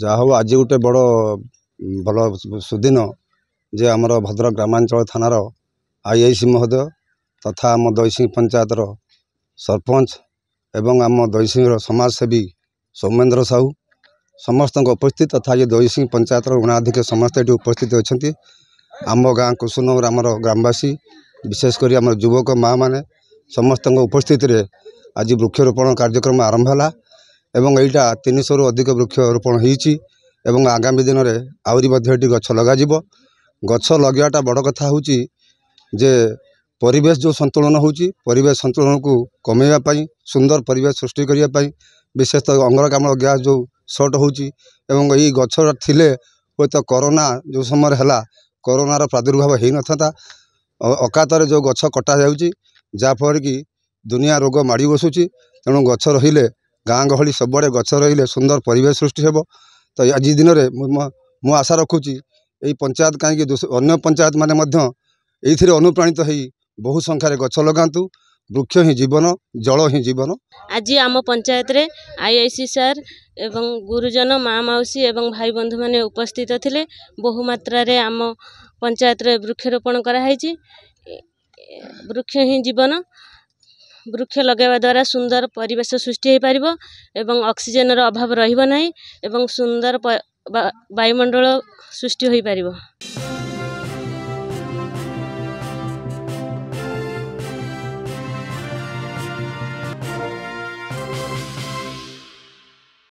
ଯାହା ହଉ ଆଜି ଗୋଟେ ବଡ଼ ଭଲ ସୁଦିନ ଯେ ଆମର ଭଦ୍ରକ ଗ୍ରାମାଞ୍ଚଳ ଥାନାର ଆଇ ଆଇ ସି ମହୋଦୟ ତଥା ଆମ ଦୈସିଂ ପଞ୍ଚାୟତର ସରପଞ୍ଚ ଏବଂ ଆମ ଦୈସିଂର ସମାଜସେବୀ ସୌମେନ୍ଦ୍ର ସାହୁ ସମସ୍ତଙ୍କ ଉପସ୍ଥିତ ତଥା ଆଜି ଦୈସିଂ ପଞ୍ଚାୟତର ଉଣାଧିକ ସମସ୍ତେ ଏଠି ଉପସ୍ଥିତ ଅଛନ୍ତି ଆମ ଗାଁ କୁସୁନଗର ଆମର ଗ୍ରାମବାସୀ ବିଶେଷ କରି ଆମର ଯୁବକ ମାଆମାନେ ସମସ୍ତଙ୍କ ଉପସ୍ଥିତିରେ ଆଜି ବୃକ୍ଷରୋପଣ କାର୍ଯ୍ୟକ୍ରମ ଆରମ୍ଭ ହେଲା ଏବଂ ଏଇଟା ତିନିଶହରୁ ଅଧିକ ବୃକ୍ଷ ରୋପଣ ହୋଇଛି ଏବଂ ଆଗାମୀ ଦିନରେ ଆହୁରି ମଧ୍ୟ ଏଠି ଗଛ ଲଗାଯିବ ଗଛ ଲଗେଇବାଟା ବଡ଼ କଥା ହେଉଛି ଯେ ପରିବେଶ ଯେଉଁ ସନ୍ତୁଳନ ହେଉଛି ପରିବେଶ ସନ୍ତୁଳନକୁ କମେଇବା ପାଇଁ ସୁନ୍ଦର ପରିବେଶ ସୃଷ୍ଟି କରିବା ପାଇଁ ବିଶେଷତଃ ଅଙ୍ଗରକାମ୍ଳ ଗ୍ୟାସ୍ ଯେଉଁ ସର୍ଟ ହେଉଛି ଏବଂ ଏହି ଗଛ ଥିଲେ ହୁଏତ କରୋନା ଯେଉଁ ସମୟରେ ହେଲା କରୋନାର ପ୍ରାଦୁର୍ଭାବ ହୋଇନଥାନ୍ତା ଅକାତରେ ଯେଉଁ ଗଛ କଟାଯାଉଛି ଯାହାଫଳରେ କି ଦୁନିଆ ରୋଗ ମାଡ଼ି ବସୁଛି ତେଣୁ ଗଛ ରହିଲେ ଗାଁ ଗହଳି ସବୁଆଡ଼େ ଗଛ ରହିଲେ ସୁନ୍ଦର ପରିବେଶ ସୃଷ୍ଟି ହେବ ତ ଆଜି ଦିନରେ ମୁଁ ଆଶା ରଖୁଛି ଏଇ ପଞ୍ଚାୟତ କାହିଁକି ଅନ୍ୟ ପଞ୍ଚାୟତମାନେ ମଧ୍ୟ ଏଇଥିରେ ଅନୁପ୍ରାଣିତ ହୋଇ ବହୁ ସଂଖ୍ୟାରେ ଗଛ ଲଗାନ୍ତୁ ବୃକ୍ଷ ହିଁ ଜୀବନ ଜଳ ହିଁ ଜୀବନ ଆଜି ଆମ ପଞ୍ଚାୟତରେ ଆଇ ଆଇ ସି ସାର୍ ଏବଂ ଗୁରୁଜନ ମା ମାଉସୀ ଏବଂ ଭାଇ ବନ୍ଧୁମାନେ ଉପସ୍ଥିତ ଥିଲେ ବହୁ ମାତ୍ରାରେ ଆମ ପଞ୍ଚାୟତରେ ବୃକ୍ଷରୋପଣ କରାହୋଇଛି ବୃକ୍ଷ ହିଁ ଜୀବନ ବୃକ୍ଷ ଲଗେଇବା ଦ୍ୱାରା ସୁନ୍ଦର ପରିବେଶ ସୃଷ୍ଟି ହେଇପାରିବ ଏବଂ ଅକ୍ସିଜେନ୍ର ଅଭାବ ରହିବ ନାହିଁ ଏବଂ ସୁନ୍ଦର ବାୟୁମଣ୍ଡଳ ସୃଷ୍ଟି ହୋଇପାରିବ